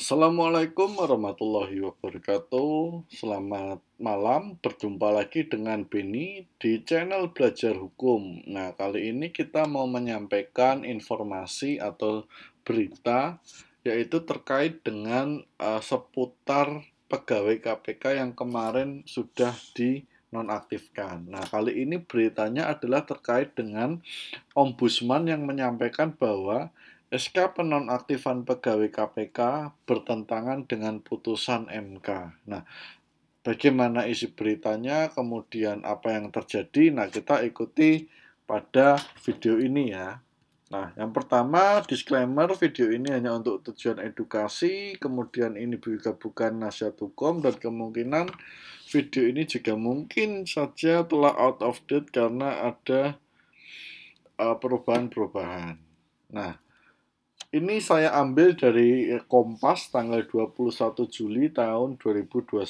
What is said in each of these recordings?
Assalamualaikum warahmatullahi wabarakatuh. Selamat malam, berjumpa lagi dengan Beni di channel Belajar Hukum. Nah, kali ini kita mau menyampaikan informasi atau berita yaitu terkait dengan uh, seputar pegawai KPK yang kemarin sudah dinonaktifkan. Nah, kali ini beritanya adalah terkait dengan ombudsman yang menyampaikan bahwa SK penonaktifan pegawai KPK bertentangan dengan putusan MK. Nah, bagaimana isi beritanya, kemudian apa yang terjadi, nah kita ikuti pada video ini ya. Nah, yang pertama disclaimer video ini hanya untuk tujuan edukasi, kemudian ini juga bukan nasihat hukum dan kemungkinan video ini juga mungkin saja telah out of date karena ada eh, perubahan-perubahan. Nah, ini saya ambil dari eh, Kompas tanggal 21 Juli tahun 2021.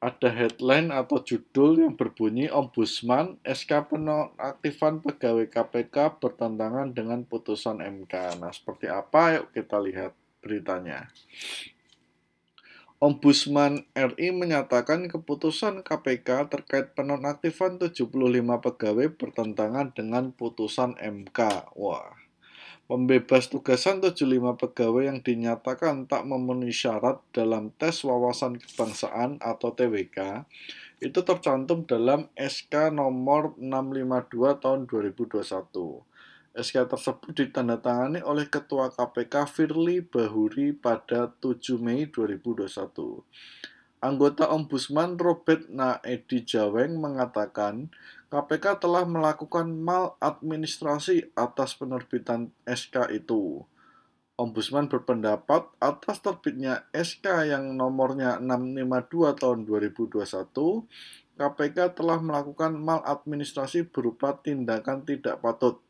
Ada headline atau judul yang berbunyi Ombudsman SK penonaktifan pegawai KPK bertentangan dengan putusan MK. Nah, seperti apa? Yuk kita lihat beritanya. Ombudsman RI menyatakan keputusan KPK terkait penonaktifan 75 pegawai bertentangan dengan putusan MK. Wah, Pembebas tugasan 75 pegawai yang dinyatakan tak memenuhi syarat dalam tes wawasan kebangsaan atau TWK itu tercantum dalam SK nomor 652 tahun 2021. SK tersebut ditandatangani oleh Ketua KPK Firly Bahuri pada 7 Mei 2021. Anggota Ombudsman Robert Naedi Jaweng mengatakan, KPK telah melakukan maladministrasi atas penerbitan SK itu. Ombudsman berpendapat atas terbitnya SK yang nomornya 652 tahun 2021, KPK telah melakukan maladministrasi berupa tindakan tidak patut,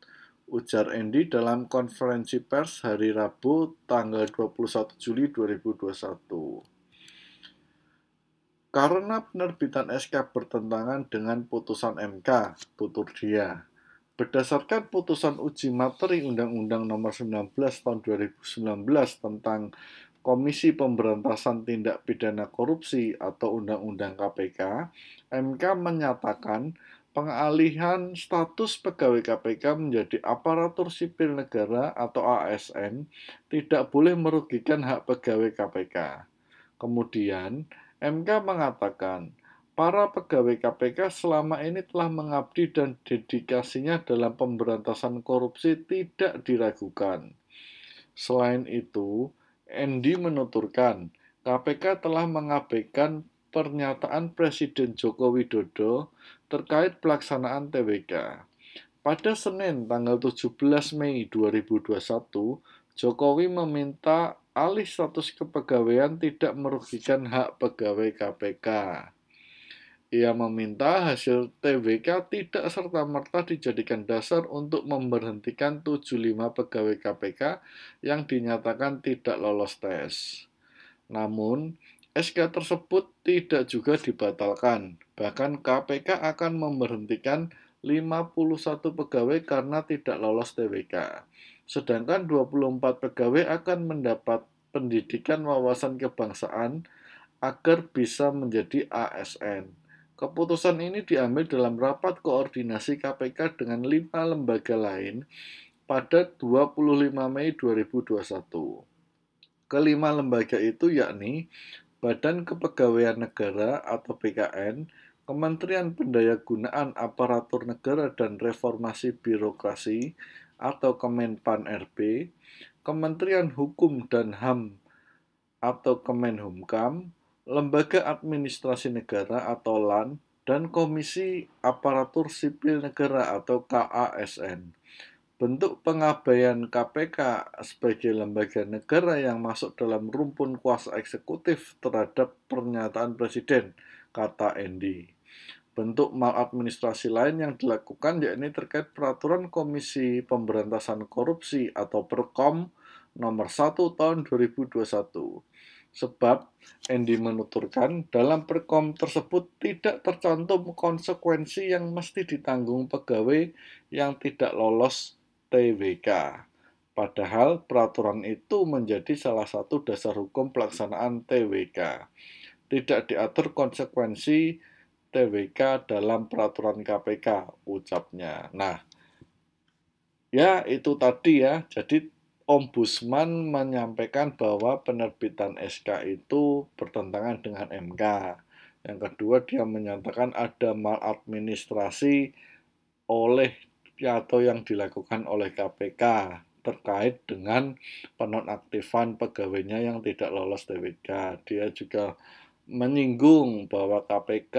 ujar Endi dalam konferensi pers hari Rabu tanggal 21 Juli 2021. Karena penerbitan SK bertentangan dengan putusan MK, tutur dia. Berdasarkan putusan uji materi Undang-Undang Nomor 19 Tahun 2019 tentang Komisi Pemberantasan Tindak Pidana Korupsi atau Undang-Undang KPK, MK menyatakan pengalihan status pegawai KPK menjadi aparatur sipil negara atau ASN tidak boleh merugikan hak pegawai KPK. Kemudian, MK mengatakan, para pegawai KPK selama ini telah mengabdi dan dedikasinya dalam pemberantasan korupsi tidak diragukan. Selain itu, Endi menuturkan, KPK telah mengabaikan pernyataan Presiden Joko Widodo terkait pelaksanaan TWK. Pada Senin tanggal 17 Mei 2021, Jokowi meminta alih status kepegawaian tidak merugikan hak pegawai KPK. Ia meminta hasil TWK tidak serta-merta dijadikan dasar untuk memberhentikan 75 pegawai KPK yang dinyatakan tidak lolos tes. Namun, SK tersebut tidak juga dibatalkan. Bahkan KPK akan memberhentikan 51 pegawai karena tidak lolos TWK. Sedangkan 24 pegawai akan mendapat pendidikan wawasan kebangsaan agar bisa menjadi ASN. Keputusan ini diambil dalam rapat koordinasi KPK dengan lima lembaga lain pada 25 Mei 2021. Kelima lembaga itu yakni Badan Kepegawaian Negara atau BKN, Kementerian Pendayagunaan Aparatur Negara dan Reformasi Birokrasi, atau Kemenpan RB, Kementerian Hukum dan HAM atau Kemenhumkam, Lembaga Administrasi Negara atau LAN, dan Komisi Aparatur Sipil Negara atau KASN. Bentuk pengabaian KPK sebagai lembaga negara yang masuk dalam rumpun kuasa eksekutif terhadap pernyataan presiden, kata Endi. Bentuk maladministrasi lain yang dilakukan yakni terkait peraturan Komisi Pemberantasan Korupsi atau Perkom nomor 1 tahun 2021. Sebab, Andy menuturkan, dalam Perkom tersebut tidak tercantum konsekuensi yang mesti ditanggung pegawai yang tidak lolos TWK. Padahal peraturan itu menjadi salah satu dasar hukum pelaksanaan TWK. Tidak diatur konsekuensi TWK dalam peraturan KPK, ucapnya. Nah, ya itu tadi ya. Jadi Ombudsman menyampaikan bahwa penerbitan SK itu bertentangan dengan MK. Yang kedua dia menyatakan ada maladministrasi oleh atau yang dilakukan oleh KPK terkait dengan penonaktifan pegawainya yang tidak lolos TWK. Dia juga menyinggung bahwa KPK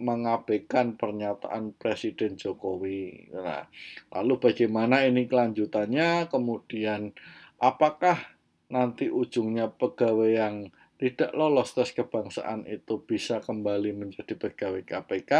mengabaikan pernyataan Presiden Jokowi. Nah, lalu bagaimana ini kelanjutannya? Kemudian apakah nanti ujungnya pegawai yang tidak lolos tes kebangsaan itu bisa kembali menjadi pegawai KPK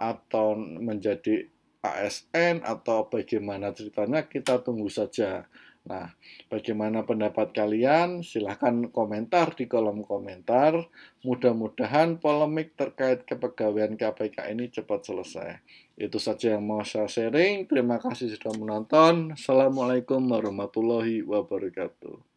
atau menjadi ASN atau bagaimana ceritanya kita tunggu saja. Nah, bagaimana pendapat kalian? Silahkan komentar di kolom komentar. Mudah-mudahan polemik terkait kepegawaian KPK ini cepat selesai. Itu saja yang mau saya sharing. Terima kasih sudah menonton. Assalamualaikum warahmatullahi wabarakatuh.